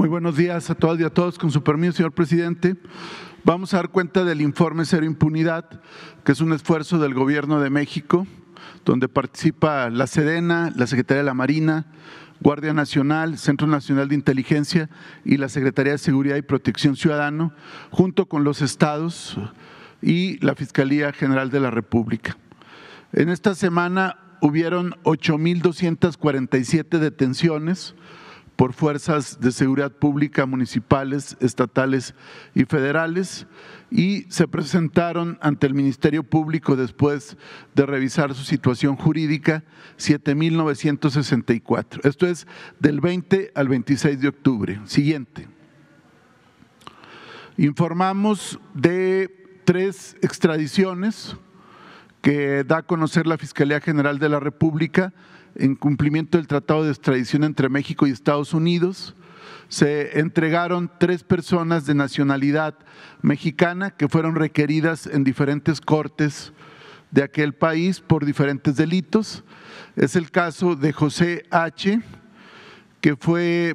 Muy buenos días a todas y a todos. Con su permiso, señor presidente, vamos a dar cuenta del informe Cero Impunidad, que es un esfuerzo del Gobierno de México, donde participa la Sedena, la Secretaría de la Marina, Guardia Nacional, Centro Nacional de Inteligencia y la Secretaría de Seguridad y Protección Ciudadano, junto con los estados y la Fiscalía General de la República. En esta semana hubieron 8.247 detenciones, por fuerzas de seguridad pública municipales, estatales y federales y se presentaron ante el Ministerio Público después de revisar su situación jurídica 7.964. Esto es del 20 al 26 de octubre. Siguiente. Informamos de tres extradiciones que da a conocer la Fiscalía General de la República en cumplimiento del Tratado de Extradición entre México y Estados Unidos, se entregaron tres personas de nacionalidad mexicana que fueron requeridas en diferentes cortes de aquel país por diferentes delitos. Es el caso de José H., que fue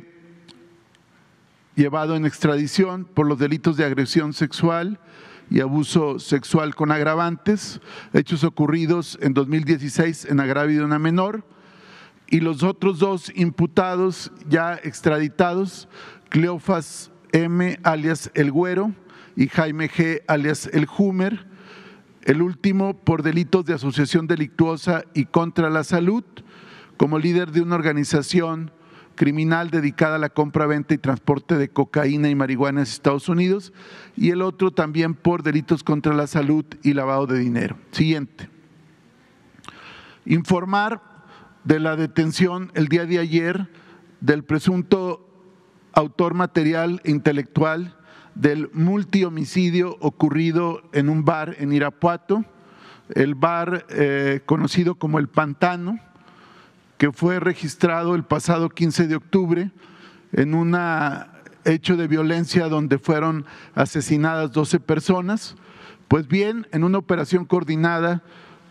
llevado en extradición por los delitos de agresión sexual y abuso sexual con agravantes, hechos ocurridos en 2016 en agravio de una menor y los otros dos imputados ya extraditados, Cleofas M, alias El Güero, y Jaime G, alias El Humer, el último por delitos de asociación delictuosa y contra la salud, como líder de una organización criminal dedicada a la compra, venta y transporte de cocaína y marihuana en Estados Unidos, y el otro también por delitos contra la salud y lavado de dinero. Siguiente. Informar de la detención el día de ayer del presunto autor material e intelectual del multihomicidio ocurrido en un bar en Irapuato, el bar eh, conocido como El Pantano, que fue registrado el pasado 15 de octubre en un hecho de violencia donde fueron asesinadas 12 personas. Pues bien, en una operación coordinada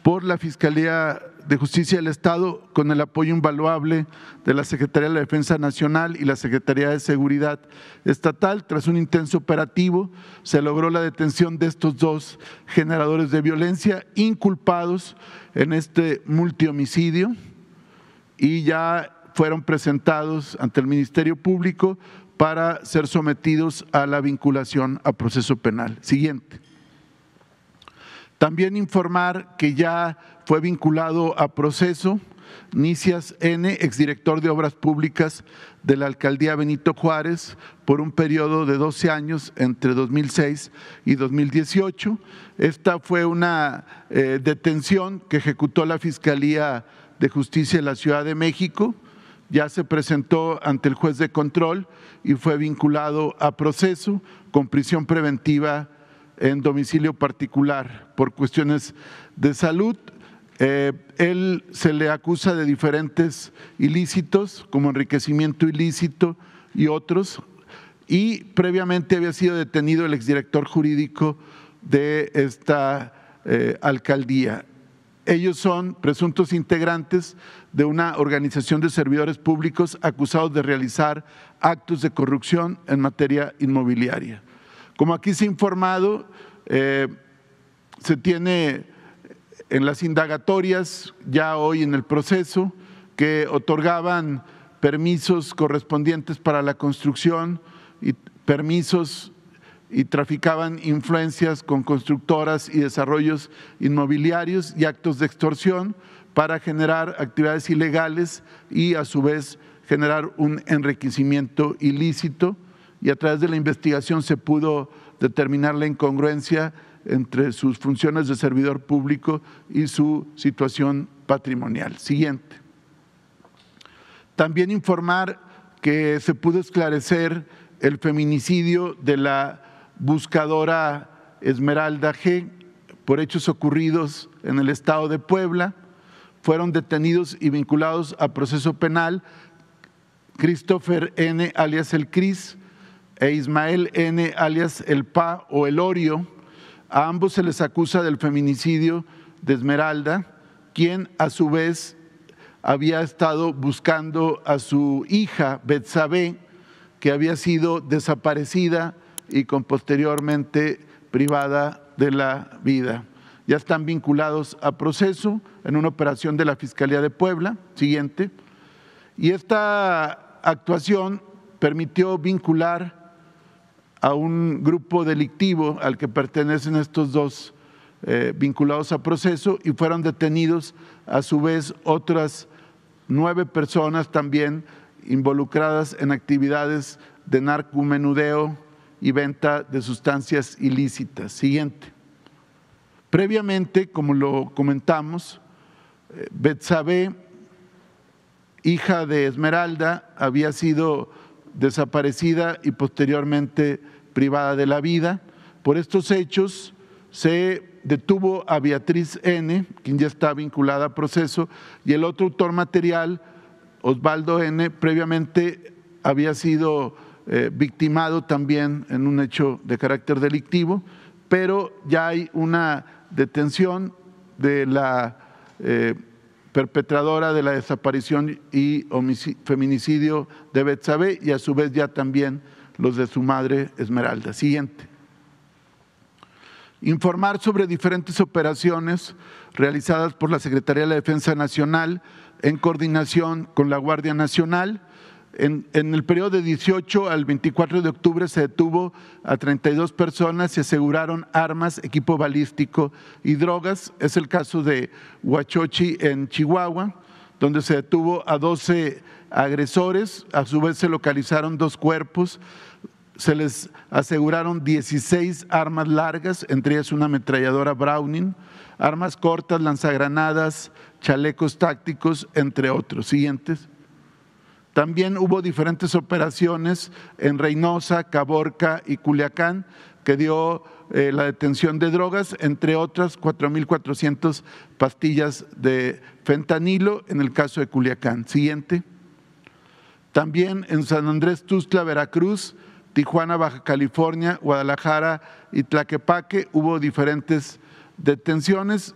por la Fiscalía de Justicia del Estado con el apoyo invaluable de la Secretaría de la Defensa Nacional y la Secretaría de Seguridad Estatal. Tras un intenso operativo, se logró la detención de estos dos generadores de violencia inculpados en este multihomicidio y ya fueron presentados ante el Ministerio Público para ser sometidos a la vinculación a proceso penal. Siguiente. También informar que ya fue vinculado a proceso Nicias N., exdirector de Obras Públicas de la Alcaldía Benito Juárez, por un periodo de 12 años entre 2006 y 2018. Esta fue una eh, detención que ejecutó la Fiscalía de Justicia de la Ciudad de México. Ya se presentó ante el juez de control y fue vinculado a proceso con prisión preventiva en domicilio particular por cuestiones de salud. Eh, él se le acusa de diferentes ilícitos, como enriquecimiento ilícito y otros, y previamente había sido detenido el exdirector jurídico de esta eh, alcaldía. Ellos son presuntos integrantes de una organización de servidores públicos acusados de realizar actos de corrupción en materia inmobiliaria. Como aquí se ha informado, eh, se tiene en las indagatorias, ya hoy en el proceso, que otorgaban permisos correspondientes para la construcción y permisos y traficaban influencias con constructoras y desarrollos inmobiliarios y actos de extorsión para generar actividades ilegales y a su vez generar un enriquecimiento ilícito y a través de la investigación se pudo determinar la incongruencia entre sus funciones de servidor público y su situación patrimonial. Siguiente. También informar que se pudo esclarecer el feminicidio de la buscadora Esmeralda G por hechos ocurridos en el estado de Puebla. Fueron detenidos y vinculados a proceso penal Christopher N. alias el Cris, e Ismael N., alias El Pa o El Orio. A ambos se les acusa del feminicidio de Esmeralda, quien a su vez había estado buscando a su hija Betsabé, que había sido desaparecida y con posteriormente privada de la vida. Ya están vinculados a proceso en una operación de la Fiscalía de Puebla, siguiente. Y esta actuación permitió vincular a un grupo delictivo al que pertenecen estos dos eh, vinculados a proceso y fueron detenidos a su vez otras nueve personas también involucradas en actividades de narcomenudeo y venta de sustancias ilícitas. Siguiente. Previamente, como lo comentamos, eh, Betsabe, hija de Esmeralda, había sido desaparecida y posteriormente privada de la vida. Por estos hechos se detuvo a Beatriz N., quien ya está vinculada a proceso, y el otro autor material, Osvaldo N., previamente había sido eh, victimado también en un hecho de carácter delictivo, pero ya hay una detención de la... Eh, perpetradora de la desaparición y feminicidio de Betsabe y a su vez ya también los de su madre Esmeralda. Siguiente. Informar sobre diferentes operaciones realizadas por la Secretaría de la Defensa Nacional en coordinación con la Guardia Nacional en, el periodo de 18 al 24 de octubre se detuvo a 32 personas, y aseguraron armas, equipo balístico y drogas. Es el caso de Huachochi en Chihuahua, donde se detuvo a 12 agresores. A su vez se localizaron dos cuerpos. Se les aseguraron 16 armas largas, entre ellas una ametralladora Browning, armas cortas, lanzagranadas, chalecos tácticos, entre otros. Siguientes. También hubo diferentes operaciones en Reynosa, Caborca y Culiacán que dio eh, la detención de drogas, entre otras 4.400 pastillas de fentanilo en el caso de Culiacán. Siguiente. También en San Andrés Tuzla, Veracruz, Tijuana, Baja California, Guadalajara y Tlaquepaque hubo diferentes detenciones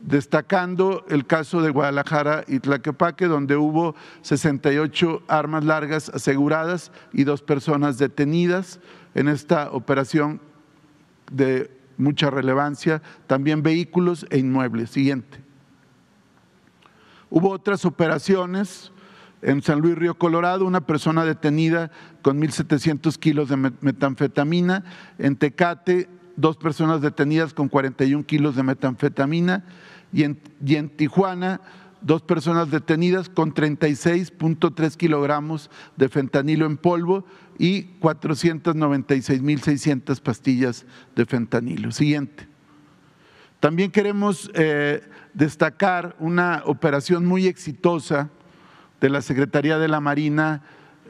destacando el caso de Guadalajara y Tlaquepaque, donde hubo 68 armas largas aseguradas y dos personas detenidas en esta operación de mucha relevancia, también vehículos e inmuebles. Siguiente. Hubo otras operaciones en San Luis Río Colorado, una persona detenida con 1.700 kilos de metanfetamina, en Tecate dos personas detenidas con 41 kilos de metanfetamina y en, Tijuana dos personas detenidas con 36.3 kilogramos de fentanilo en polvo y 496.600 pastillas de fentanilo. Siguiente. También queremos eh, destacar una operación muy exitosa de la Secretaría de la Marina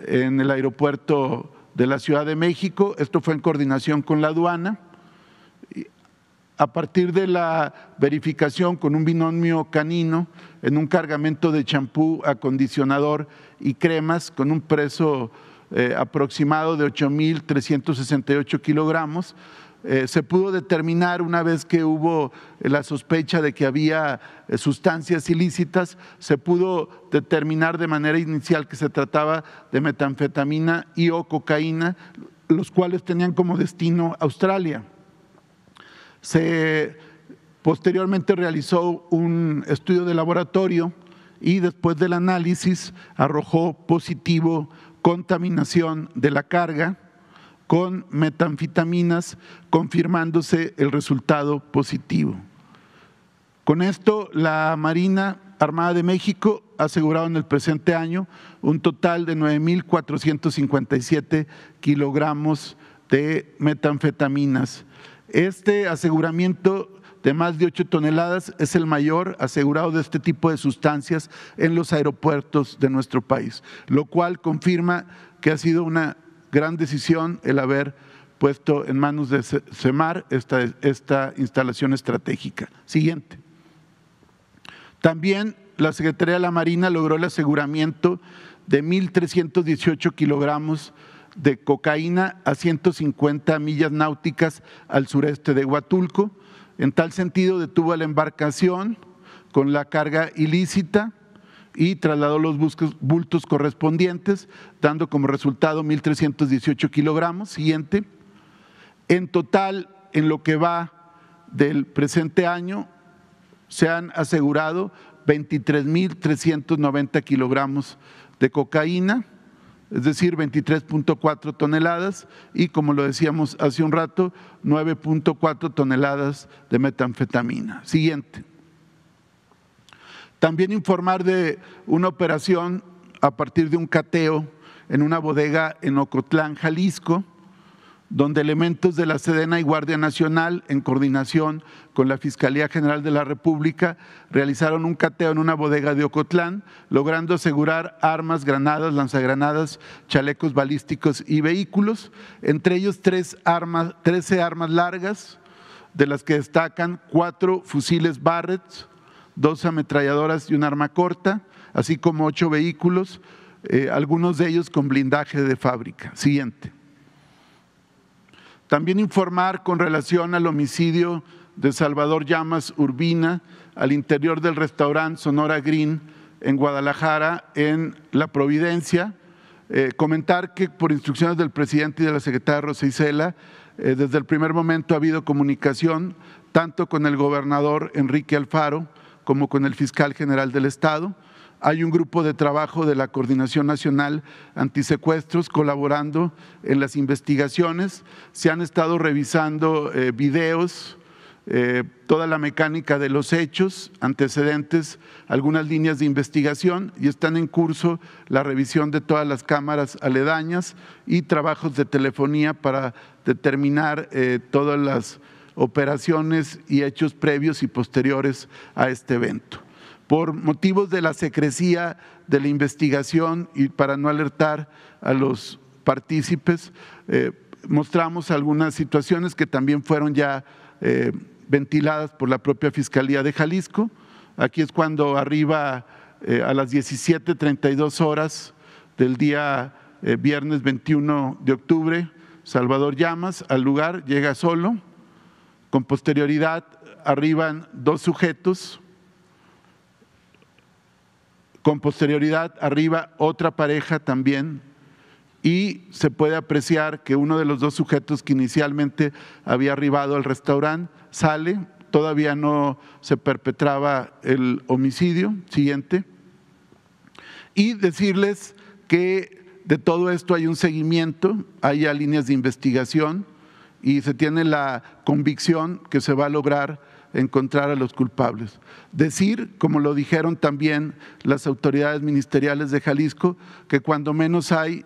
en el aeropuerto de la Ciudad de México. Esto fue en coordinación con la aduana a partir de la verificación con un binomio canino en un cargamento de champú, acondicionador y cremas con un peso eh, aproximado de 8.368 kilogramos, eh, se pudo determinar una vez que hubo la sospecha de que había eh, sustancias ilícitas, se pudo determinar de manera inicial que se trataba de metanfetamina y o cocaína, los cuales tenían como destino Australia. Se posteriormente realizó un estudio de laboratorio y después del análisis arrojó positivo contaminación de la carga con metanfetaminas, confirmándose el resultado positivo. Con esto, la Marina Armada de México ha asegurado en el presente año un total de 9.457 kilogramos de metanfetaminas este aseguramiento de más de 8 toneladas es el mayor asegurado de este tipo de sustancias en los aeropuertos de nuestro país, lo cual confirma que ha sido una gran decisión el haber puesto en manos de CEMAR esta, esta instalación estratégica. Siguiente. También la Secretaría de la Marina logró el aseguramiento de 1.318 kilogramos de cocaína a 150 millas náuticas al sureste de Huatulco. En tal sentido, detuvo la embarcación con la carga ilícita y trasladó los bultos correspondientes, dando como resultado 1.318 kilogramos. Siguiente. En total, en lo que va del presente año, se han asegurado 23.390 kilogramos de cocaína es decir, 23.4 toneladas y, como lo decíamos hace un rato, 9.4 toneladas de metanfetamina. Siguiente. También informar de una operación a partir de un cateo en una bodega en Ocotlán, Jalisco, donde elementos de la Sedena y Guardia Nacional, en coordinación con la Fiscalía General de la República, realizaron un cateo en una bodega de Ocotlán, logrando asegurar armas, granadas, lanzagranadas, chalecos balísticos y vehículos, entre ellos tres armas, 13 armas largas, de las que destacan cuatro fusiles Barrett, dos ametralladoras y un arma corta, así como ocho vehículos, eh, algunos de ellos con blindaje de fábrica. Siguiente. También informar con relación al homicidio de Salvador Llamas Urbina al interior del restaurante Sonora Green en Guadalajara, en La Providencia. Eh, comentar que por instrucciones del presidente y de la secretaria Rosa Isela, eh, desde el primer momento ha habido comunicación tanto con el gobernador Enrique Alfaro como con el fiscal general del Estado hay un grupo de trabajo de la Coordinación Nacional Antisecuestros colaborando en las investigaciones. Se han estado revisando eh, videos, eh, toda la mecánica de los hechos, antecedentes, algunas líneas de investigación y están en curso la revisión de todas las cámaras aledañas y trabajos de telefonía para determinar eh, todas las operaciones y hechos previos y posteriores a este evento por motivos de la secrecía de la investigación y para no alertar a los partícipes, eh, mostramos algunas situaciones que también fueron ya eh, ventiladas por la propia Fiscalía de Jalisco. Aquí es cuando arriba eh, a las 17.32 horas del día viernes 21 de octubre, Salvador Llamas al lugar, llega solo, con posterioridad arriban dos sujetos, con posterioridad, arriba, otra pareja también, y se puede apreciar que uno de los dos sujetos que inicialmente había arribado al restaurante sale, todavía no se perpetraba el homicidio siguiente, y decirles que de todo esto hay un seguimiento, hay líneas de investigación y se tiene la convicción que se va a lograr encontrar a los culpables. Decir, como lo dijeron también las autoridades ministeriales de Jalisco, que cuando menos hay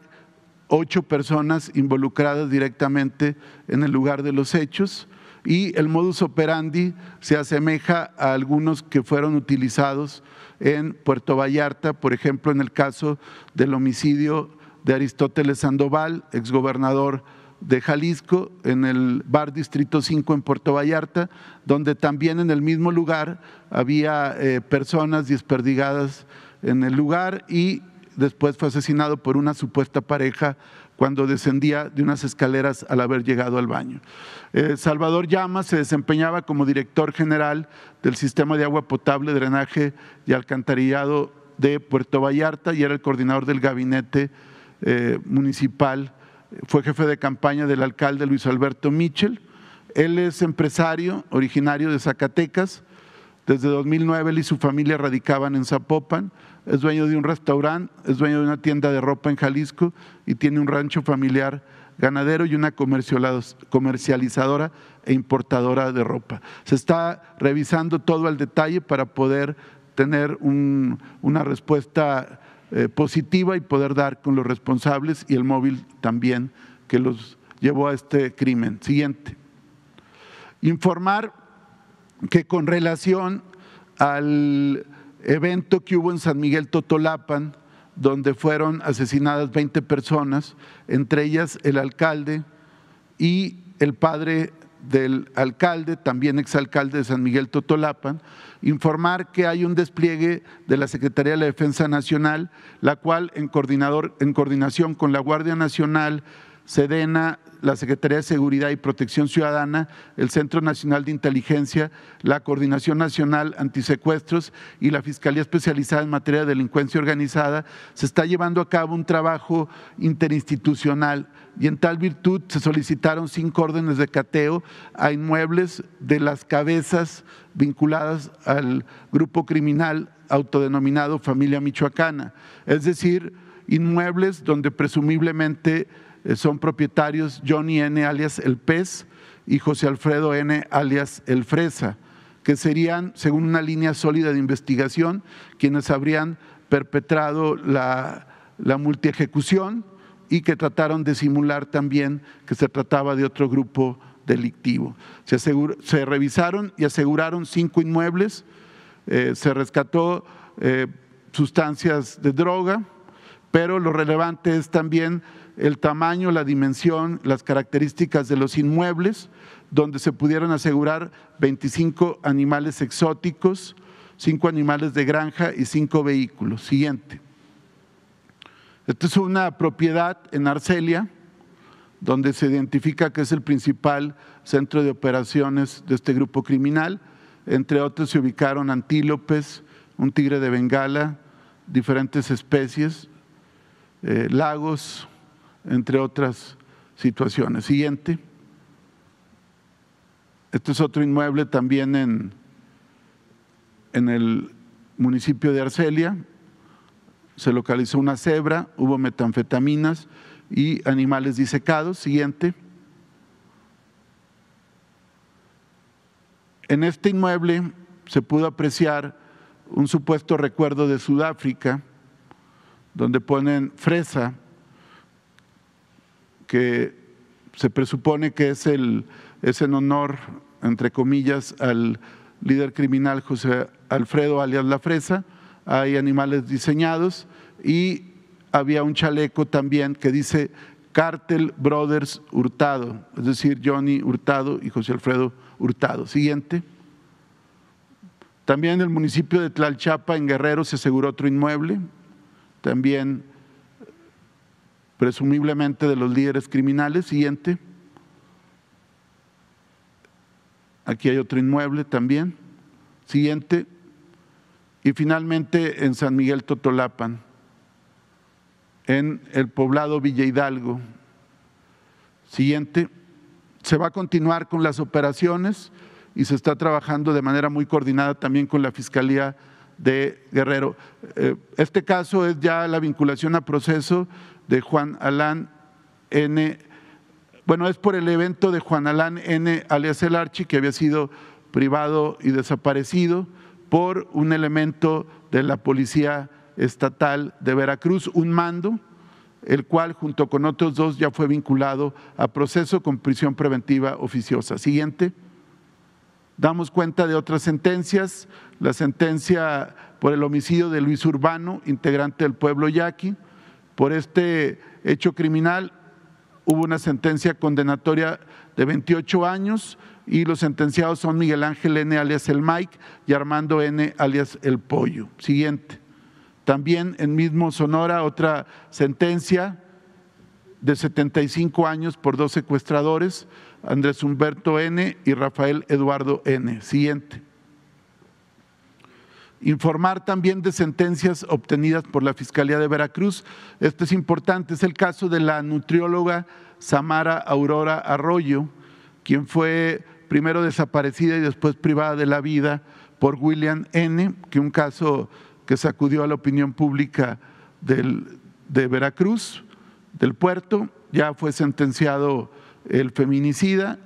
ocho personas involucradas directamente en el lugar de los hechos y el modus operandi se asemeja a algunos que fueron utilizados en Puerto Vallarta, por ejemplo, en el caso del homicidio de Aristóteles Sandoval, exgobernador de Jalisco, en el bar Distrito 5 en Puerto Vallarta, donde también en el mismo lugar había eh, personas desperdigadas en el lugar y después fue asesinado por una supuesta pareja cuando descendía de unas escaleras al haber llegado al baño. Eh, Salvador Llama se desempeñaba como director general del sistema de agua potable, drenaje y alcantarillado de Puerto Vallarta y era el coordinador del gabinete eh, municipal fue jefe de campaña del alcalde Luis Alberto Michel. Él es empresario originario de Zacatecas. Desde 2009 él y su familia radicaban en Zapopan. Es dueño de un restaurante, es dueño de una tienda de ropa en Jalisco y tiene un rancho familiar ganadero y una comercializadora e importadora de ropa. Se está revisando todo al detalle para poder tener una respuesta eh, positiva y poder dar con los responsables y el móvil también que los llevó a este crimen. Siguiente. Informar que con relación al evento que hubo en San Miguel Totolapan, donde fueron asesinadas 20 personas, entre ellas el alcalde y el padre del alcalde, también exalcalde de San Miguel Totolapan, informar que hay un despliegue de la Secretaría de la Defensa Nacional, la cual en, coordinador, en coordinación con la Guardia Nacional, Sedena, la Secretaría de Seguridad y Protección Ciudadana, el Centro Nacional de Inteligencia, la Coordinación Nacional Antisecuestros y la Fiscalía Especializada en Materia de Delincuencia Organizada, se está llevando a cabo un trabajo interinstitucional y en tal virtud se solicitaron cinco órdenes de cateo a inmuebles de las cabezas vinculadas al grupo criminal autodenominado Familia Michoacana, es decir, inmuebles donde presumiblemente eh, son propietarios Johnny N. alias El Pez y José Alfredo N. alias El Fresa, que serían, según una línea sólida de investigación, quienes habrían perpetrado la, la multiejecución y que trataron de simular también que se trataba de otro grupo delictivo. Se, revisaron y aseguraron cinco inmuebles, eh, se rescató eh, sustancias de droga, pero lo relevante es también el tamaño, la dimensión, las características de los inmuebles, donde se pudieron asegurar 25 animales exóticos, 5 animales de granja y cinco vehículos. Siguiente. Esta es una propiedad en Arcelia, donde se identifica que es el principal centro de operaciones de este grupo criminal. Entre otros se ubicaron antílopes, un tigre de Bengala, diferentes especies, eh, lagos, entre otras situaciones. Siguiente. Este es otro inmueble también en, en el municipio de Arcelia. Se localizó una cebra, hubo metanfetaminas y animales disecados. Siguiente. En este inmueble se pudo apreciar un supuesto recuerdo de Sudáfrica, donde ponen fresa que se presupone que es, el, en honor, entre comillas, al líder criminal José Alfredo alias La Fresa. Hay animales diseñados y había un chaleco también que dice Cartel Brothers Hurtado, es decir, Johnny Hurtado y José Alfredo Hurtado. Siguiente. También en el municipio de Tlalchapa, en Guerrero, se aseguró otro inmueble, también presumiblemente de los líderes criminales. Siguiente. Aquí hay otro inmueble también. Siguiente. Y finalmente en San Miguel Totolapan, en el poblado Villa Hidalgo. Siguiente. Se va a continuar con las operaciones y se está trabajando de manera muy coordinada también con la Fiscalía de Guerrero. Eh, este caso es ya la vinculación a proceso de Juan Alán N. Bueno, es por el evento de Juan Alán N. alias El Archi, que había sido privado y desaparecido por un elemento de la Policía Estatal de Veracruz, un mando, el cual junto con otros dos ya fue vinculado a proceso con prisión preventiva oficiosa. Siguiente. Damos cuenta de otras sentencias, la sentencia por el homicidio de Luis Urbano, integrante del pueblo yaqui. Por este hecho criminal hubo una sentencia condenatoria de 28 años y los sentenciados son Miguel Ángel N. alias el Mike y Armando N. alias el Pollo. Siguiente. También en mismo Sonora otra sentencia de 75 años por dos secuestradores Andrés Humberto N. y Rafael Eduardo N. Siguiente. Informar también de sentencias obtenidas por la Fiscalía de Veracruz. Esto es importante, es el caso de la nutrióloga Samara Aurora Arroyo, quien fue primero desaparecida y después privada de la vida por William N., que un caso que sacudió a la opinión pública del, de Veracruz, del puerto, ya fue sentenciado el feminicida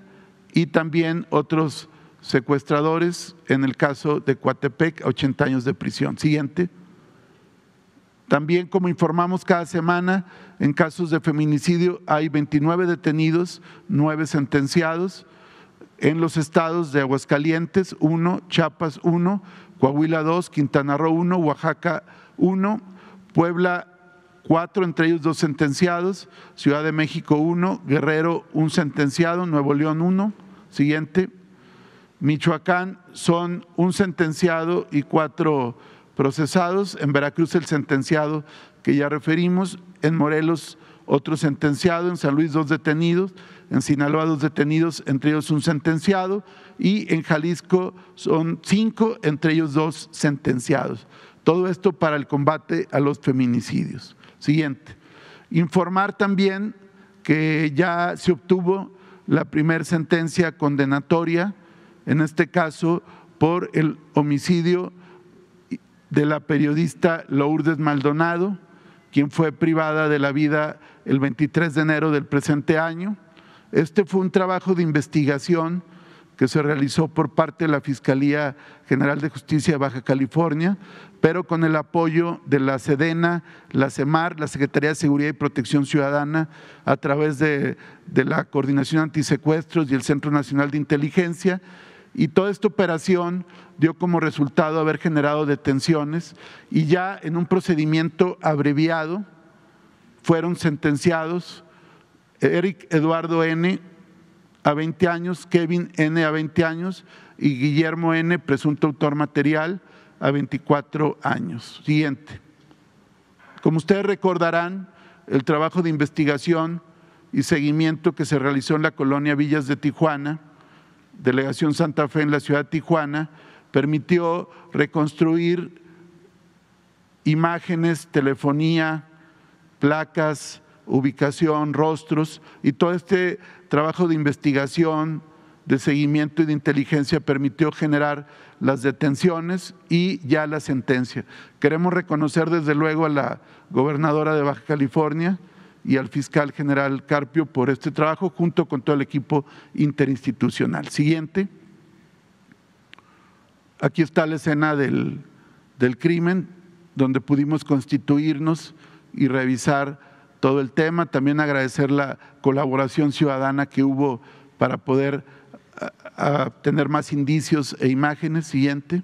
y también otros secuestradores, en el caso de Coatepec, 80 años de prisión. Siguiente. También, como informamos cada semana, en casos de feminicidio hay 29 detenidos, 9 sentenciados. En los estados de Aguascalientes, 1, Chiapas, 1, Coahuila, 2, Quintana Roo, 1, Oaxaca, 1, Puebla, cuatro, entre ellos dos sentenciados, Ciudad de México uno, Guerrero un sentenciado, Nuevo León uno, siguiente, Michoacán son un sentenciado y cuatro procesados, en Veracruz el sentenciado que ya referimos, en Morelos otro sentenciado, en San Luis dos detenidos, en Sinaloa dos detenidos, entre ellos un sentenciado, y en Jalisco son cinco, entre ellos dos sentenciados. Todo esto para el combate a los feminicidios siguiente. Informar también que ya se obtuvo la primera sentencia condenatoria, en este caso por el homicidio de la periodista Lourdes Maldonado, quien fue privada de la vida el 23 de enero del presente año. Este fue un trabajo de investigación que se realizó por parte de la Fiscalía General de Justicia de Baja California pero con el apoyo de la SEDENA, la CEMAR, la Secretaría de Seguridad y Protección Ciudadana, a través de, la Coordinación Antisecuestros y el Centro Nacional de Inteligencia. Y toda esta operación dio como resultado haber generado detenciones y ya en un procedimiento abreviado fueron sentenciados Eric Eduardo N. a 20 años, Kevin N. a 20 años y Guillermo N., presunto autor material, a 24 años. Siguiente. Como ustedes recordarán, el trabajo de investigación y seguimiento que se realizó en la colonia Villas de Tijuana, Delegación Santa Fe en la ciudad de Tijuana, permitió reconstruir imágenes, telefonía, placas, ubicación, rostros y todo este trabajo de investigación, de seguimiento y de inteligencia permitió generar las detenciones y ya la sentencia. Queremos reconocer desde luego a la gobernadora de Baja California y al fiscal general Carpio por este trabajo junto con todo el equipo interinstitucional. Siguiente. Aquí está la escena del, del crimen, donde pudimos constituirnos y revisar todo el tema. También agradecer la colaboración ciudadana que hubo para poder a, tener más indicios e imágenes. Siguiente.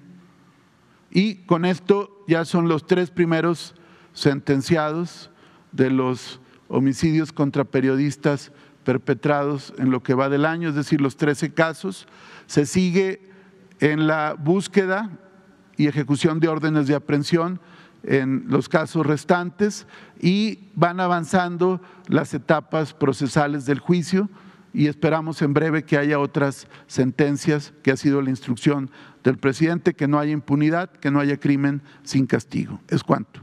Y con esto ya son los tres primeros sentenciados de los homicidios contra periodistas perpetrados en lo que va del año, es decir, los 13 casos. Se sigue en la búsqueda y ejecución de órdenes de aprehensión en los casos restantes y van avanzando las etapas procesales del juicio y esperamos en breve que haya otras sentencias, que ha sido la instrucción del presidente, que no haya impunidad, que no haya crimen sin castigo. Es cuanto.